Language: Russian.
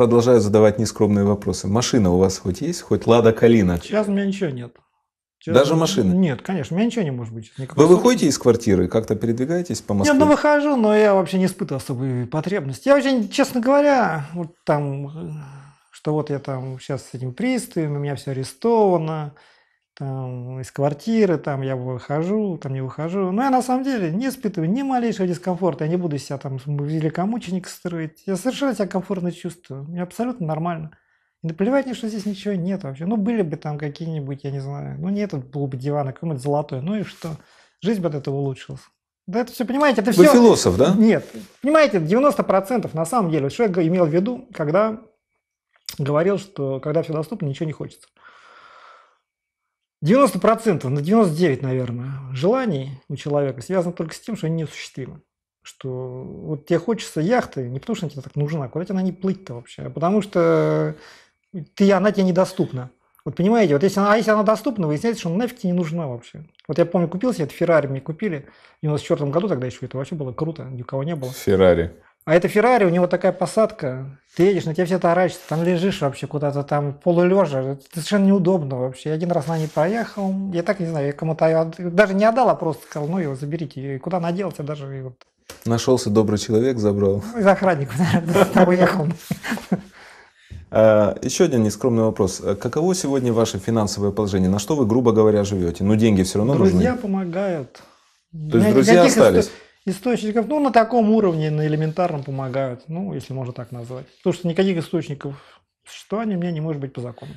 продолжают задавать нескромные вопросы. Машина у вас хоть есть? Хоть Лада Калина? Сейчас у меня ничего нет. Сейчас... Даже машины? Нет, конечно, у меня ничего не может быть. Никакой Вы выходите из квартиры, как-то передвигаетесь по Москве? Нет, ну выхожу, но я вообще не испытываю особой потребности. Я вообще, честно говоря, вот там, что вот я там сейчас с этим приставом, у меня все арестовано, там, из квартиры, там, я выхожу, там, не выхожу. Но ну, я на самом деле не испытываю ни малейшего дискомфорта, я не буду себя там великомученик строить. Я совершенно себя комфортно чувствую, мне абсолютно нормально. И наплевать мне, что здесь ничего нет вообще. Ну, были бы там какие-нибудь, я не знаю, ну, нет был бы дивана, какой-нибудь золотой, ну и что? Жизнь бы от этого улучшилась. Да это все, понимаете, это Вы все... философ, да? Нет. Понимаете, 90% на самом деле, что я имел в виду, когда говорил, что когда все доступно, ничего не хочется. 90%, на 99, наверное, желаний у человека связано только с тем, что они неосуществимы. Что вот тебе хочется яхты не потому, что она тебе так нужна, куда тебе она не плыть-то вообще, а потому что ты, она тебе недоступна. Вот понимаете, вот если она, а если она доступна, выясняется, что она нафиг тебе не нужна вообще. Вот я помню, купил себе это Феррари, мне купили в 94 году, тогда еще это вообще было круто, ни у кого не было. Феррари. А это Феррари, у него такая посадка, ты едешь, на тебя все таращится, там лежишь вообще куда-то там полулежа, это совершенно неудобно вообще. Я один раз на ней проехал, я так не знаю, я кому-то даже не отдал, а просто сказал, ну его заберите, и куда наделся даже. И вот. Нашелся добрый человек, забрал. Ну, из охранника, наверное, уехал. А, Еще один нескромный вопрос. А каково сегодня ваше финансовое положение? На что вы, грубо говоря, живете? Ну, деньги все равно нужны. Друзья помогают. То есть друзья остались? источников, ну, на таком уровне, на элементарном помогают, ну, если можно так назвать. Потому что никаких источников существования у меня не может быть по закону.